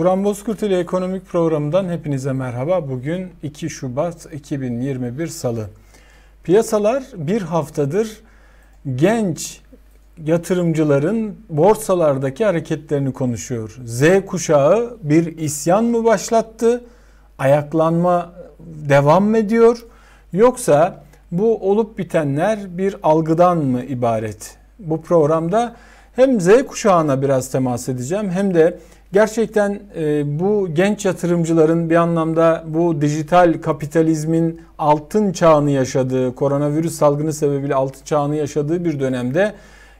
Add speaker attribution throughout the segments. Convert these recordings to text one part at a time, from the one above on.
Speaker 1: Turan Bozkurt Ekonomik Programı'ndan hepinize merhaba. Bugün 2 Şubat 2021 Salı. Piyasalar bir haftadır genç yatırımcıların borsalardaki hareketlerini konuşuyor. Z kuşağı bir isyan mı başlattı? Ayaklanma devam mı ediyor? Yoksa bu olup bitenler bir algıdan mı ibaret? Bu programda hem Z kuşağına biraz temas edeceğim hem de gerçekten e, bu genç yatırımcıların bir anlamda bu dijital kapitalizmin altın çağını yaşadığı, koronavirüs salgını sebebiyle altın çağını yaşadığı bir dönemde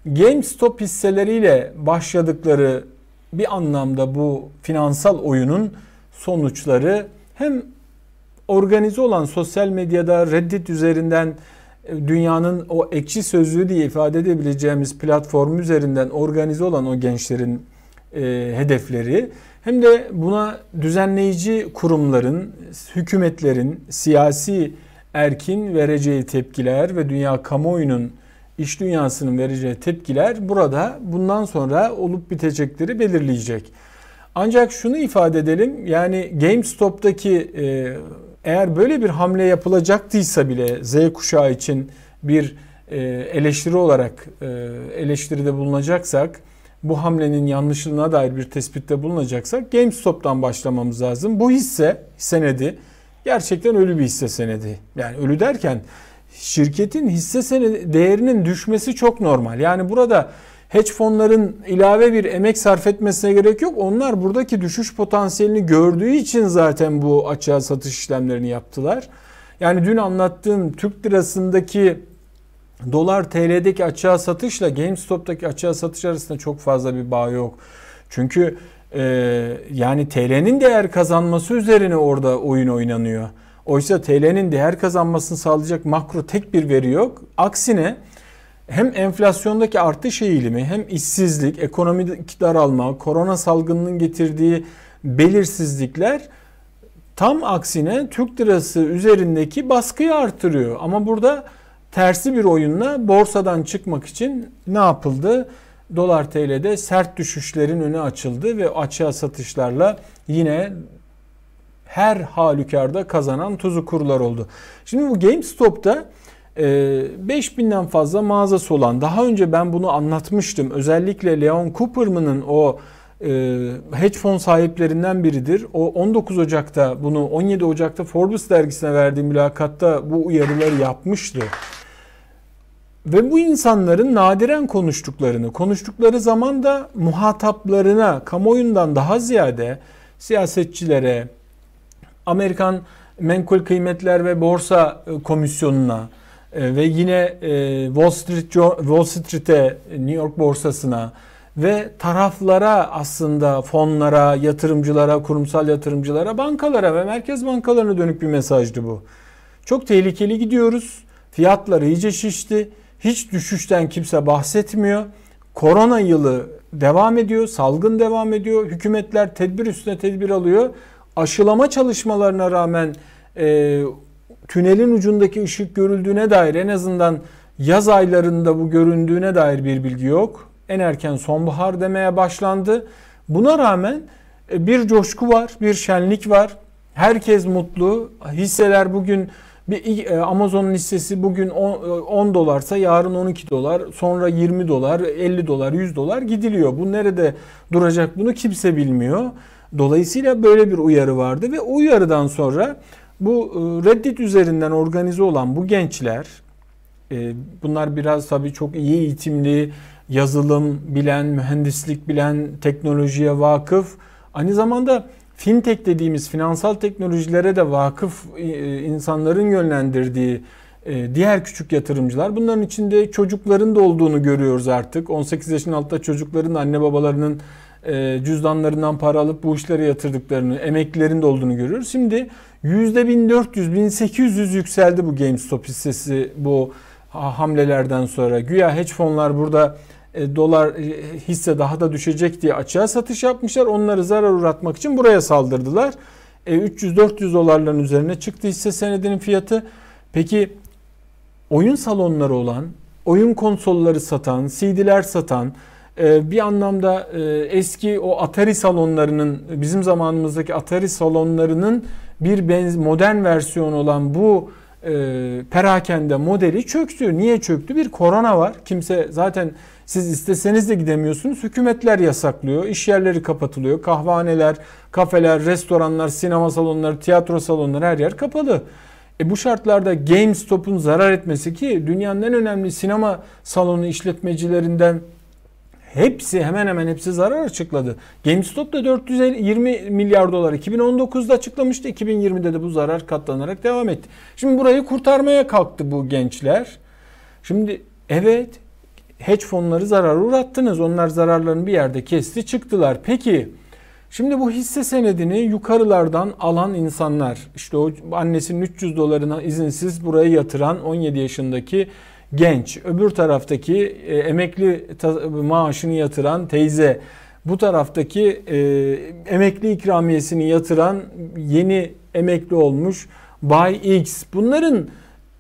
Speaker 1: GameStop hisseleriyle başladıkları bir anlamda bu finansal oyunun sonuçları hem organize olan sosyal medyada Reddit üzerinden dünyanın o ekşi sözlüğü diye ifade edebileceğimiz platform üzerinden organize olan o gençlerin e, hedefleri hem de buna düzenleyici kurumların, hükümetlerin, siyasi erkin vereceği tepkiler ve dünya kamuoyunun iş dünyasının vereceği tepkiler burada bundan sonra olup bitecekleri belirleyecek. Ancak şunu ifade edelim yani GameStop'taki e, eğer böyle bir hamle yapılacaktıysa bile Z kuşağı için bir e, eleştiri olarak e, eleştiride bulunacaksak bu hamlenin yanlışlığına dair bir tespitte bulunacaksak GameStop'tan başlamamız lazım. Bu hisse senedi gerçekten ölü bir hisse senedi. Yani ölü derken şirketin hisse senedi değerinin düşmesi çok normal. Yani burada hedge fonların ilave bir emek sarf etmesine gerek yok. Onlar buradaki düşüş potansiyelini gördüğü için zaten bu açığa satış işlemlerini yaptılar. Yani dün anlattığım Türk lirasındaki dolar TL'deki açığa satışla GameStop'taki açığa satış arasında çok fazla bir bağ yok. Çünkü e, yani TL'nin değer kazanması üzerine orada oyun oynanıyor. Oysa TL'nin değer kazanmasını sağlayacak makro tek bir veri yok. Aksine hem enflasyondaki artış eğilimi hem işsizlik, ekonomik daralma, korona salgınının getirdiği belirsizlikler tam aksine Türk lirası üzerindeki baskıyı artırıyor. Ama burada tersi bir oyunla borsadan çıkmak için ne yapıldı? Dolar TL'de sert düşüşlerin önü açıldı ve açığa satışlarla yine her halükarda kazanan tuzu kurular oldu. Şimdi bu GameStop'ta 5000'den ee, fazla mağazası olan daha önce ben bunu anlatmıştım. Özellikle Leon Cooperman'ın o e, hedge fon sahiplerinden biridir. O 19 Ocak'ta bunu 17 Ocak'ta Forbes dergisine verdiği mülakatta bu uyarıları yapmıştı. Ve bu insanların nadiren konuştuklarını, konuştukları zaman da muhataplarına, kamuoyundan daha ziyade siyasetçilere, Amerikan Menkul Kıymetler ve Borsa Komisyonu'na, e, ve yine e, Wall Street Wall Street'e, New York borsasına ve taraflara aslında fonlara, yatırımcılara, kurumsal yatırımcılara, bankalara ve merkez bankalarına dönük bir mesajdı bu. Çok tehlikeli gidiyoruz. Fiyatlar iyice şişti. Hiç düşüşten kimse bahsetmiyor. Korona yılı devam ediyor, salgın devam ediyor. Hükümetler tedbir üstüne tedbir alıyor. Aşılama çalışmalarına rağmen e, tünelin ucundaki ışık görüldüğüne dair en azından yaz aylarında bu göründüğüne dair bir bilgi yok. En erken sonbahar demeye başlandı. Buna rağmen e, bir coşku var, bir şenlik var. Herkes mutlu. Hisseler bugün bir e, Amazon'un hissesi bugün 10 e, dolarsa yarın 12 dolar, sonra 20 dolar, 50 dolar, 100 dolar gidiliyor. Bu nerede duracak bunu kimse bilmiyor. Dolayısıyla böyle bir uyarı vardı ve uyarıdan sonra bu e, Reddit üzerinden organize olan bu gençler e, bunlar biraz tabii çok iyi eğitimli, yazılım bilen, mühendislik bilen, teknolojiye vakıf. Aynı zamanda fintech dediğimiz finansal teknolojilere de vakıf e, insanların yönlendirdiği diğer küçük yatırımcılar. Bunların içinde çocukların da olduğunu görüyoruz artık. 18 yaşın altında çocukların anne babalarının cüzdanlarından para alıp bu işlere yatırdıklarını, emeklilerin de olduğunu görüyoruz. Şimdi %1400-1800 yükseldi bu GameStop hissesi bu hamlelerden sonra. Güya hedge fonlar burada e, dolar e, hisse daha da düşecek diye açığa satış yapmışlar. Onları zarar uğratmak için buraya saldırdılar. E, 300-400 dolarların üzerine çıktı hisse senedinin fiyatı. Peki oyun salonları olan, oyun konsolları satan, CD'ler satan, e, bir anlamda e, eski o Atari salonlarının bizim zamanımızdaki Atari salonlarının bir benz modern versiyon olan bu e, perakende modeli çöktü. Niye çöktü? Bir korona var. Kimse zaten siz isteseniz de gidemiyorsunuz. Hükümetler yasaklıyor. İş yerleri kapatılıyor. Kahvahaneler, kafeler, restoranlar, sinema salonları, tiyatro salonları her yer kapalı. E bu şartlarda GameStop'un zarar etmesi ki dünyanın en önemli sinema salonu işletmecilerinden hepsi hemen hemen hepsi zarar açıkladı. GameStop da 420 milyar dolar 2019'da açıklamıştı. 2020'de de bu zarar katlanarak devam etti. Şimdi burayı kurtarmaya kalktı bu gençler. Şimdi evet hedge fonları zarar uğrattınız. Onlar zararlarını bir yerde kesti çıktılar. Peki Şimdi bu hisse senedini yukarılardan alan insanlar işte o annesinin 300 dolarına izinsiz buraya yatıran 17 yaşındaki genç, öbür taraftaki e, emekli maaşını yatıran teyze, bu taraftaki e, emekli ikramiyesini yatıran yeni emekli olmuş Bay X. Bunların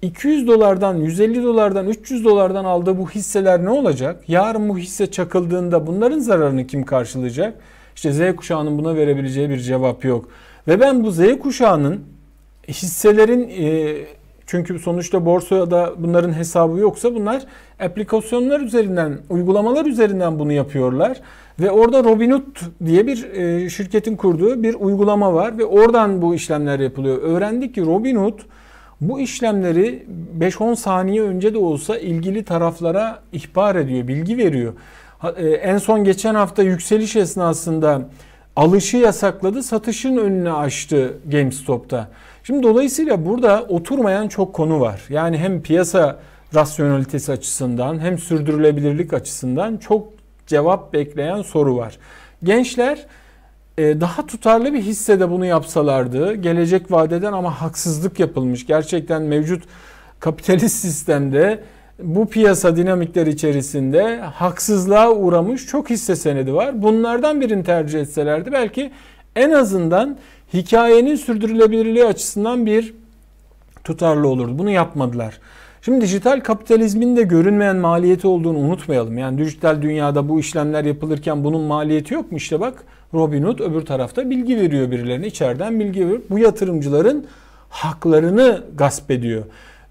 Speaker 1: 200 dolardan, 150 dolardan, 300 dolardan aldığı bu hisseler ne olacak? Yarın bu hisse çakıldığında bunların zararını kim karşılayacak? İşte Z kuşağının buna verebileceği bir cevap yok. Ve ben bu Z kuşağının hisselerin e, çünkü sonuçta borsada bunların hesabı yoksa bunlar aplikasyonlar üzerinden, uygulamalar üzerinden bunu yapıyorlar. Ve orada Robinhood diye bir e, şirketin kurduğu bir uygulama var ve oradan bu işlemler yapılıyor. Öğrendik ki Robinhood bu işlemleri 5-10 saniye önce de olsa ilgili taraflara ihbar ediyor, bilgi veriyor. E, en son geçen hafta yükseliş esnasında alışı yasakladı, satışın önüne açtı GameStop'ta. Şimdi dolayısıyla burada oturmayan çok konu var. Yani hem piyasa rasyonalitesi açısından hem sürdürülebilirlik açısından çok cevap bekleyen soru var. Gençler e, daha tutarlı bir hissede bunu yapsalardı gelecek vadeden ama haksızlık yapılmış. Gerçekten mevcut kapitalist sistemde bu piyasa dinamikleri içerisinde haksızlığa uğramış çok hisse senedi var. Bunlardan birini tercih etselerdi belki en azından hikayenin sürdürülebilirliği açısından bir tutarlı olurdu. Bunu yapmadılar. Şimdi dijital kapitalizmin de görünmeyen maliyeti olduğunu unutmayalım. Yani dijital dünyada bu işlemler yapılırken bunun maliyeti yok mu? İşte bak Robinhood öbür tarafta bilgi veriyor birilerine. içeriden bilgi veriyor. Bu yatırımcıların haklarını gasp ediyor.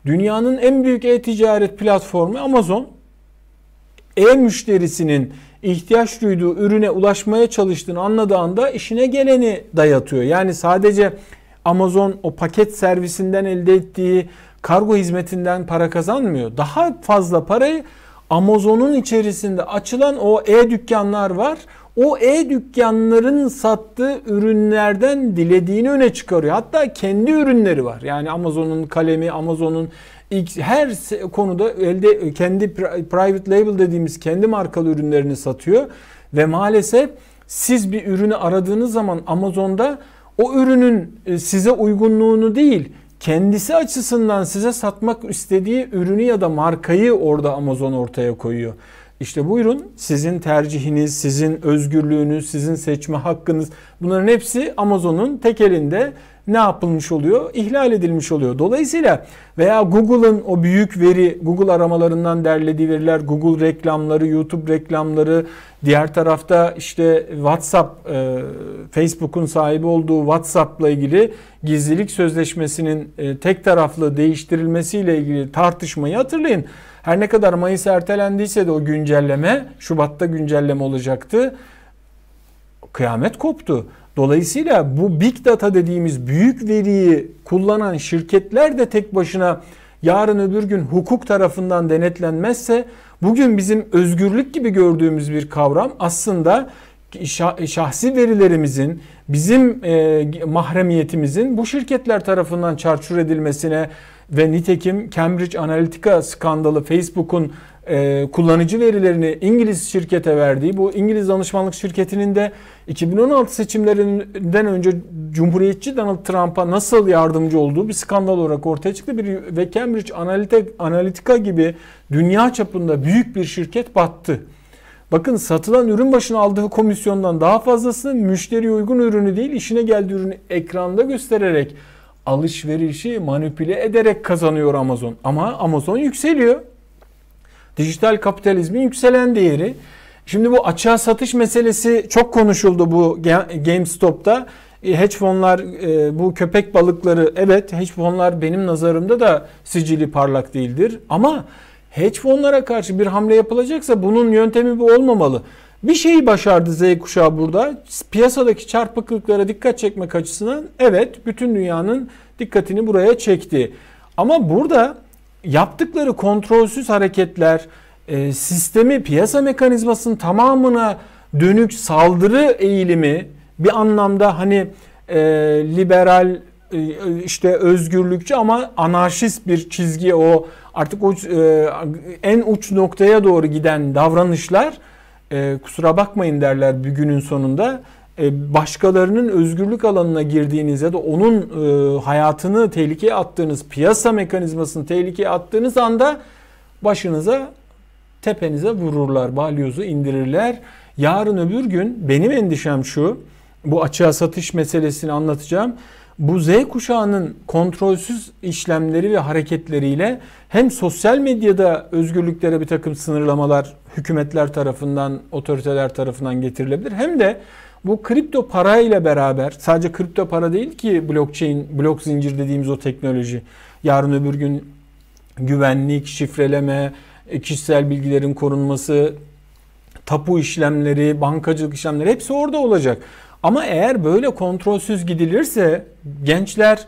Speaker 1: Dünyanın en büyük e-ticaret platformu Amazon e-müşterisinin ihtiyaç duyduğu ürüne ulaşmaya çalıştığını anladığı anda işine geleni dayatıyor. Yani sadece Amazon o paket servisinden elde ettiği kargo hizmetinden para kazanmıyor. Daha fazla parayı Amazon'un içerisinde açılan o e-dükkanlar var o e-dükkanların sattığı ürünlerden dilediğini öne çıkarıyor. Hatta kendi ürünleri var. Yani Amazon'un kalemi, Amazon'un her konuda elde kendi private label dediğimiz kendi markalı ürünlerini satıyor ve maalesef siz bir ürünü aradığınız zaman Amazon'da o ürünün e, size uygunluğunu değil kendisi açısından size satmak istediği ürünü ya da markayı orada Amazon ortaya koyuyor. İşte buyurun sizin tercihiniz, sizin özgürlüğünüz, sizin seçme hakkınız bunların hepsi Amazon'un tek elinde ne yapılmış oluyor? İhlal edilmiş oluyor. Dolayısıyla veya Google'ın o büyük veri, Google aramalarından derlediği veriler, Google reklamları, YouTube reklamları, diğer tarafta işte WhatsApp, e, Facebook'un sahibi olduğu WhatsApp'la ilgili gizlilik sözleşmesinin e, tek taraflı değiştirilmesiyle ilgili tartışmayı hatırlayın. Her ne kadar Mayıs ertelendiyse de o güncelleme Şubat'ta güncelleme olacaktı. Kıyamet koptu. Dolayısıyla bu big data dediğimiz büyük veriyi kullanan şirketler de tek başına yarın öbür gün hukuk tarafından denetlenmezse bugün bizim özgürlük gibi gördüğümüz bir kavram aslında şahsi verilerimizin bizim mahremiyetimizin bu şirketler tarafından çarçur edilmesine ve nitekim Cambridge Analytica skandalı Facebook'un e, kullanıcı verilerini İngiliz şirkete verdiği bu İngiliz danışmanlık şirketinin de 2016 seçimlerinden önce Cumhuriyetçi Donald Trump'a nasıl yardımcı olduğu bir skandal olarak ortaya çıktı. Bir, ve Cambridge Analytica gibi dünya çapında büyük bir şirket battı. Bakın satılan ürün başına aldığı komisyondan daha fazlasını müşteriye uygun ürünü değil işine geldiği ürünü ekranda göstererek alışverişi manipüle ederek kazanıyor Amazon. Ama Amazon yükseliyor. Dijital kapitalizmin yükselen değeri. Şimdi bu açığa satış meselesi çok konuşuldu bu GameStop'ta. E, hedge fonlar e, bu köpek balıkları evet hedge fonlar benim nazarımda da sicili parlak değildir. Ama hedge fonlara karşı bir hamle yapılacaksa bunun yöntemi bu olmamalı. Bir şeyi başardı Z kuşağı burada. Piyasadaki çarpıklıklara dikkat çekmek açısından evet bütün dünyanın dikkatini buraya çekti. Ama burada yaptıkları kontrolsüz hareketler, e, sistemi, piyasa mekanizmasının tamamına dönük saldırı eğilimi bir anlamda hani e, liberal e, işte özgürlükçü ama anarşist bir çizgi o artık o e, en uç noktaya doğru giden davranışlar e, kusura bakmayın derler bir günün sonunda e, başkalarının özgürlük alanına girdiğiniz ya da onun e, hayatını tehlikeye attığınız, piyasa mekanizmasını tehlikeye attığınız anda başınıza tepenize vururlar, balyozu indirirler. Yarın öbür gün benim endişem şu, bu açığa satış meselesini anlatacağım bu Z kuşağının kontrolsüz işlemleri ve hareketleriyle hem sosyal medyada özgürlüklere bir takım sınırlamalar hükümetler tarafından, otoriteler tarafından getirilebilir. Hem de bu kripto para ile beraber sadece kripto para değil ki blockchain, blok zincir dediğimiz o teknoloji. Yarın öbür gün güvenlik, şifreleme, kişisel bilgilerin korunması, tapu işlemleri, bankacılık işlemleri hepsi orada olacak. Ama eğer böyle kontrolsüz gidilirse gençler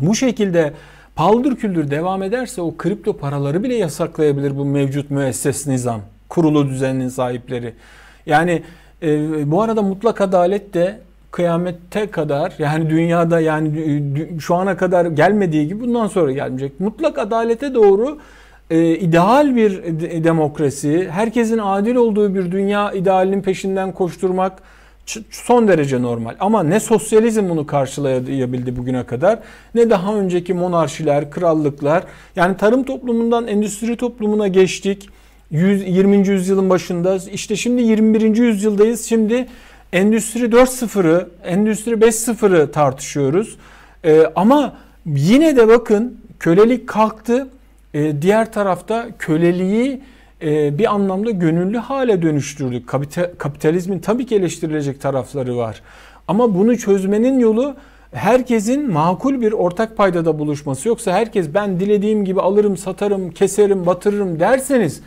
Speaker 1: bu şekilde paldır küldür devam ederse o kripto paraları bile yasaklayabilir bu mevcut müesses nizam. Kurulu düzenin sahipleri. Yani e, bu arada mutlak adalet de kıyamette kadar yani dünyada yani şu ana kadar gelmediği gibi bundan sonra gelmeyecek. Mutlak adalete doğru e, ideal bir demokrasi, herkesin adil olduğu bir dünya idealinin peşinden koşturmak son derece normal. Ama ne sosyalizm bunu karşılayabildi bugüne kadar ne daha önceki monarşiler, krallıklar. Yani tarım toplumundan endüstri toplumuna geçtik. 20. yüzyılın başında işte şimdi 21. yüzyıldayız. Şimdi endüstri 4.0'ı, endüstri 5.0'ı tartışıyoruz. Ee, ama yine de bakın kölelik kalktı. Ee, diğer tarafta köleliği e, bir anlamda gönüllü hale dönüştürdük. kapitalizmin tabii ki eleştirilecek tarafları var. Ama bunu çözmenin yolu herkesin makul bir ortak paydada buluşması. Yoksa herkes ben dilediğim gibi alırım, satarım, keserim, batırırım derseniz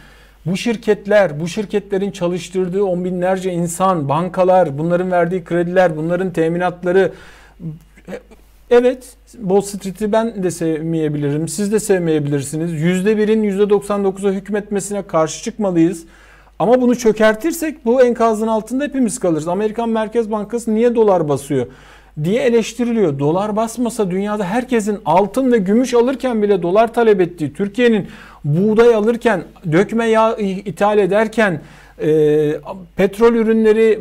Speaker 1: bu şirketler, bu şirketlerin çalıştırdığı on binlerce insan, bankalar, bunların verdiği krediler, bunların teminatları Evet, Wall Street'i ben de sevmeyebilirim. Siz de sevmeyebilirsiniz. %1'in %99'a hükmetmesine karşı çıkmalıyız. Ama bunu çökertirsek bu enkazın altında hepimiz kalırız. Amerikan Merkez Bankası niye dolar basıyor diye eleştiriliyor. Dolar basmasa dünyada herkesin altın ve gümüş alırken bile dolar talep ettiği, Türkiye'nin buğday alırken, dökme yağ ithal ederken, e, petrol ürünleri,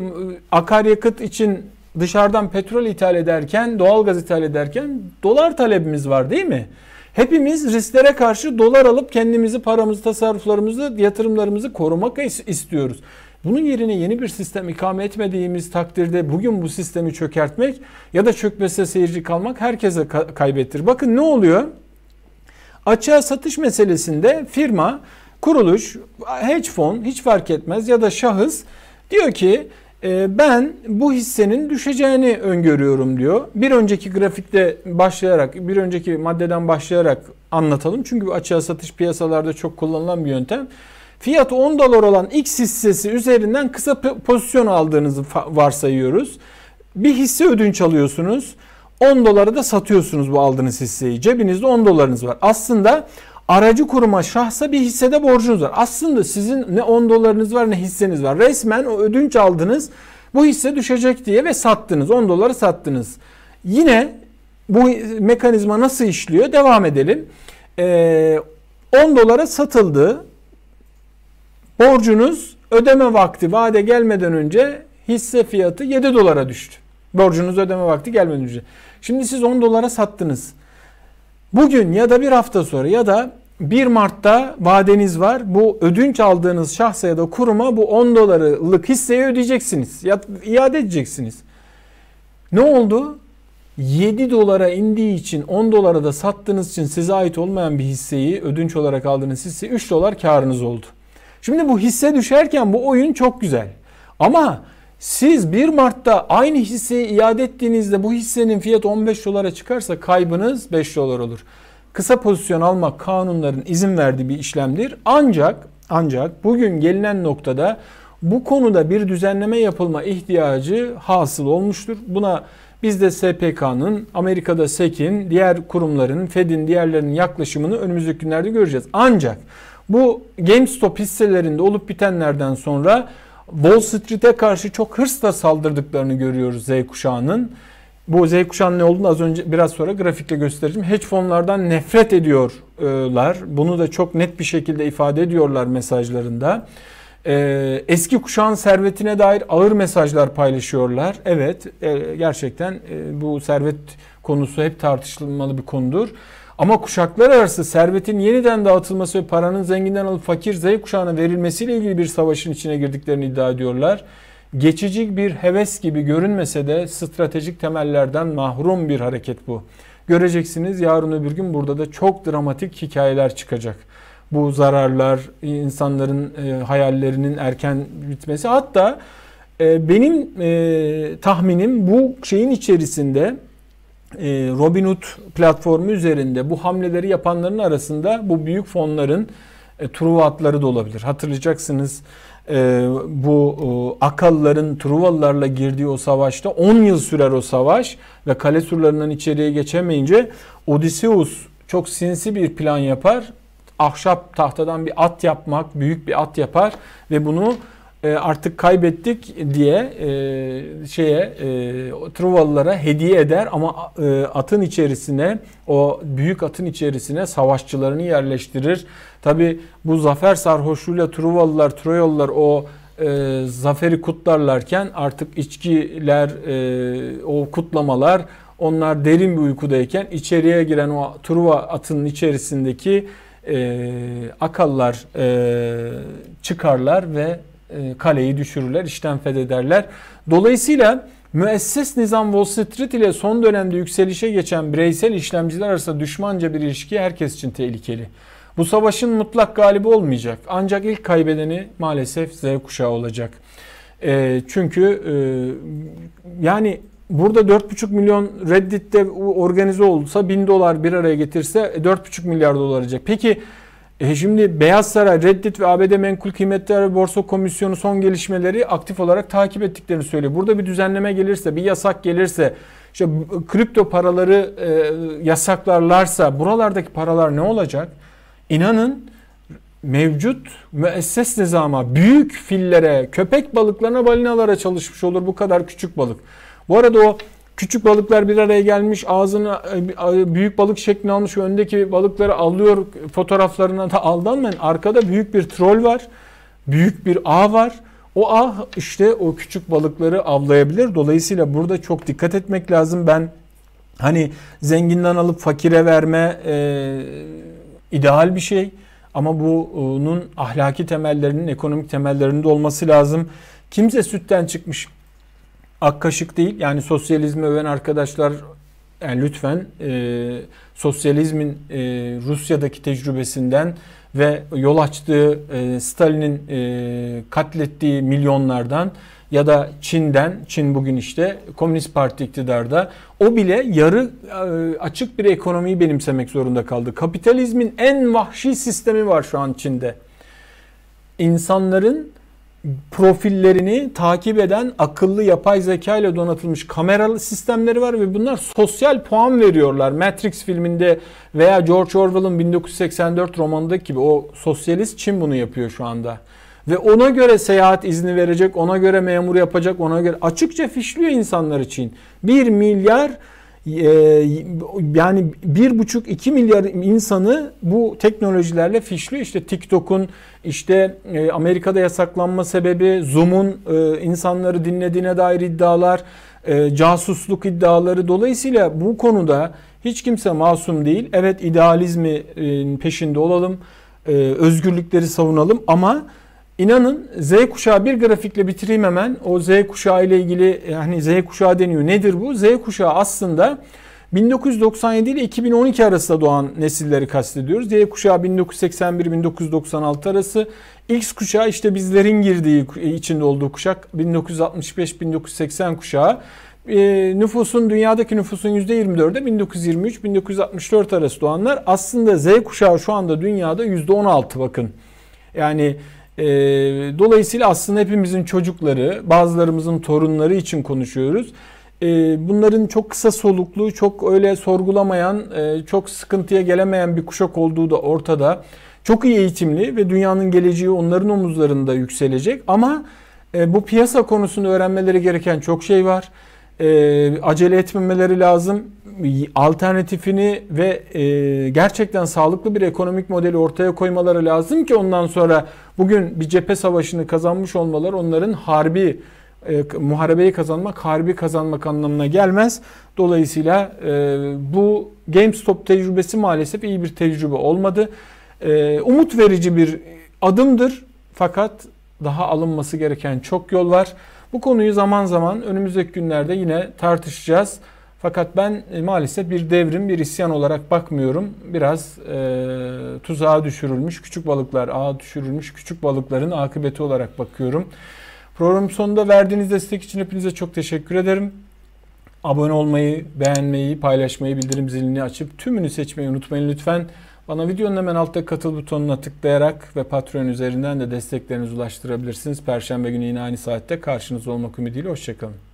Speaker 1: akaryakıt için dışarıdan petrol ithal ederken, doğalgaz ithal ederken dolar talebimiz var değil mi? Hepimiz risklere karşı dolar alıp kendimizi, paramızı, tasarruflarımızı, yatırımlarımızı korumak istiyoruz. Bunun yerine yeni bir sistem ikame etmediğimiz takdirde bugün bu sistemi çökertmek ya da çökmese seyirci kalmak herkese kaybettir. Bakın ne oluyor? Açığa satış meselesinde firma, kuruluş, hedge fon hiç fark etmez ya da şahıs diyor ki ee, ben bu hissenin düşeceğini öngörüyorum diyor. Bir önceki grafikte başlayarak, bir önceki maddeden başlayarak anlatalım. Çünkü bu açığa satış piyasalarda çok kullanılan bir yöntem. Fiyat 10 dolar olan X hissesi üzerinden kısa pozisyon aldığınızı varsayıyoruz. Bir hisse ödünç alıyorsunuz. 10 dolara da satıyorsunuz bu aldığınız hisseyi. Cebinizde 10 dolarınız var. Aslında aracı kuruma şahsa bir hissede borcunuz var. Aslında sizin ne 10 dolarınız var ne hisseniz var. Resmen o ödünç aldınız bu hisse düşecek diye ve sattınız 10 doları sattınız. Yine bu mekanizma nasıl işliyor devam edelim. Ee, 10 dolara satıldı borcunuz ödeme vakti vade gelmeden önce hisse fiyatı 7 dolara düştü. Borcunuz ödeme vakti gelmeden önce. Şimdi siz 10 dolara sattınız. Bugün ya da bir hafta sonra ya da 1 Mart'ta vadeniz var. Bu ödünç aldığınız şahsa ya da kuruma bu 10 dolarlık hisseyi ödeyeceksiniz. Ya iade edeceksiniz. Ne oldu? 7 dolara indiği için 10 dolara da sattığınız için size ait olmayan bir hisseyi ödünç olarak aldığınız hisse 3 dolar karınız oldu. Şimdi bu hisse düşerken bu oyun çok güzel. Ama siz 1 Mart'ta aynı hisseyi iade ettiğinizde bu hissenin fiyatı 15 dolara çıkarsa kaybınız 5 dolar olur. Kısa pozisyon almak kanunların izin verdiği bir işlemdir. Ancak ancak bugün gelinen noktada bu konuda bir düzenleme yapılma ihtiyacı hasıl olmuştur. Buna biz de SPK'nın, Amerika'da SEC'in, diğer kurumların, Fed'in, diğerlerinin yaklaşımını önümüzdeki günlerde göreceğiz. Ancak bu GameStop hisselerinde olup bitenlerden sonra Wall Street'e karşı çok hırsla saldırdıklarını görüyoruz Z kuşağının. Bu Z kuşağının ne olduğunu az önce biraz sonra grafikle göstereceğim. Hedge fonlardan nefret ediyorlar. Bunu da çok net bir şekilde ifade ediyorlar mesajlarında. Ee, eski kuşağın servetine dair ağır mesajlar paylaşıyorlar. Evet e, gerçekten e, bu servet konusu hep tartışılmalı bir konudur. Ama kuşaklar arası servetin yeniden dağıtılması ve paranın zenginden alıp fakir Z kuşağına verilmesiyle ilgili bir savaşın içine girdiklerini iddia ediyorlar. Geçici bir heves gibi görünmese de stratejik temellerden mahrum bir hareket bu. Göreceksiniz yarın öbür gün burada da çok dramatik hikayeler çıkacak. Bu zararlar, insanların e, hayallerinin erken bitmesi hatta e, benim e, tahminim bu şeyin içerisinde ee, Robinhood platformu üzerinde bu hamleleri yapanların arasında bu büyük fonların e, Truvatları da olabilir. Hatırlayacaksınız e, bu e, akalların Truvalılarla girdiği o savaşta 10 yıl sürer o savaş ve kale surlarından içeriye geçemeyince Odysseus çok sinsi bir plan yapar. Ahşap tahtadan bir at yapmak, büyük bir at yapar ve bunu e, artık kaybettik diye e, şeye e, Truvalılara hediye eder ama atın içerisine o büyük atın içerisine savaşçılarını yerleştirir. Tabi bu zafer sarhoşluğuyla Truvalılar, Troyalılar o e, zaferi kutlarlarken artık içkiler, e, o kutlamalar onlar derin bir uykudayken içeriye giren o Truva atının içerisindeki e, akallar e, çıkarlar ve e, kaleyi düşürürler, işten fethederler. Dolayısıyla müesses nizam Wall Street ile son dönemde yükselişe geçen bireysel işlemciler arasında düşmanca bir ilişki herkes için tehlikeli. Bu savaşın mutlak galibi olmayacak. Ancak ilk kaybedeni maalesef Z kuşağı olacak. E, çünkü e, yani burada 4,5 milyon Reddit'te organize olsa 1000 dolar bir araya getirse 4,5 e, milyar dolar olacak. Peki e şimdi Beyaz Saray, Reddit ve ABD Menkul Kıymetler ve Borsa Komisyonu son gelişmeleri aktif olarak takip ettiklerini söylüyor. Burada bir düzenleme gelirse, bir yasak gelirse, işte kripto paraları e, yasaklarlarsa buralardaki paralar ne olacak? İnanın mevcut müesses nizama büyük fillere, köpek balıklarına, balinalara çalışmış olur bu kadar küçük balık. Bu arada o Küçük balıklar bir araya gelmiş, ağzını e, büyük balık şeklini almış öndeki balıkları alıyor fotoğraflarına da aldanmayın. Arkada büyük bir troll var, büyük bir ağ var. O ağ işte o küçük balıkları avlayabilir. Dolayısıyla burada çok dikkat etmek lazım. Ben hani zenginden alıp fakire verme e, ideal bir şey. Ama bunun ahlaki temellerinin, ekonomik temellerinde olması lazım. Kimse sütten çıkmış ak kaşık değil. Yani sosyalizmi öven arkadaşlar yani lütfen e, sosyalizmin e, Rusya'daki tecrübesinden ve yol açtığı e, Stalin'in e, katlettiği milyonlardan ya da Çin'den, Çin bugün işte Komünist Parti iktidarda o bile yarı e, açık bir ekonomiyi benimsemek zorunda kaldı. Kapitalizmin en vahşi sistemi var şu an Çin'de. İnsanların profillerini takip eden akıllı yapay zeka ile donatılmış kameralı sistemleri var ve bunlar sosyal puan veriyorlar. Matrix filminde veya George Orwell'ın 1984 romanındaki gibi o sosyalist Çin bunu yapıyor şu anda. Ve ona göre seyahat izni verecek, ona göre memur yapacak, ona göre açıkça fişliyor insanlar için. 1 milyar ee, yani bir buçuk iki milyar insanı bu teknolojilerle fişli işte TikTok'un işte e, Amerika'da yasaklanma sebebi Zoom'un e, insanları dinlediğine dair iddialar, e, casusluk iddiaları dolayısıyla bu konuda hiç kimse masum değil. Evet idealizmi peşinde olalım, özgürlükleri savunalım ama İnanın Z kuşağı bir grafikle bitireyim hemen. O Z kuşağı ile ilgili yani e, Z kuşağı deniyor. Nedir bu? Z kuşağı aslında 1997 ile 2012 arasında doğan nesilleri kastediyoruz. Y kuşağı 1981-1996 arası. X kuşağı işte bizlerin girdiği e, içinde olduğu kuşak 1965-1980 kuşağı. E, nüfusun dünyadaki nüfusun %24'e 1923-1964 arası doğanlar. Aslında Z kuşağı şu anda dünyada %16 bakın. Yani e, dolayısıyla aslında hepimizin çocukları, bazılarımızın torunları için konuşuyoruz. E, bunların çok kısa soluklu, çok öyle sorgulamayan, e, çok sıkıntıya gelemeyen bir kuşak olduğu da ortada. Çok iyi eğitimli ve dünyanın geleceği onların omuzlarında yükselecek ama e, bu piyasa konusunu öğrenmeleri gereken çok şey var. E, acele etmemeleri lazım alternatifini ve e, gerçekten sağlıklı bir ekonomik modeli ortaya koymaları lazım ki ondan sonra bugün bir cephe savaşını kazanmış olmalar onların harbi e, muharebeyi kazanmak harbi kazanmak anlamına gelmez. Dolayısıyla e, bu GameStop tecrübesi maalesef iyi bir tecrübe olmadı. E, umut verici bir adımdır fakat daha alınması gereken çok yol var. Bu konuyu zaman zaman önümüzdeki günlerde yine tartışacağız. Fakat ben e, maalesef bir devrim, bir isyan olarak bakmıyorum. Biraz e, tuzağa düşürülmüş, küçük balıklar ağa düşürülmüş, küçük balıkların akıbeti olarak bakıyorum. Program sonunda verdiğiniz destek için hepinize çok teşekkür ederim. Abone olmayı, beğenmeyi, paylaşmayı, bildirim zilini açıp tümünü seçmeyi unutmayın lütfen. Bana videonun hemen altta katıl butonuna tıklayarak ve Patreon üzerinden de desteklerinizi ulaştırabilirsiniz. Perşembe günü yine aynı saatte karşınızda olmak ümidiyle. Hoşçakalın.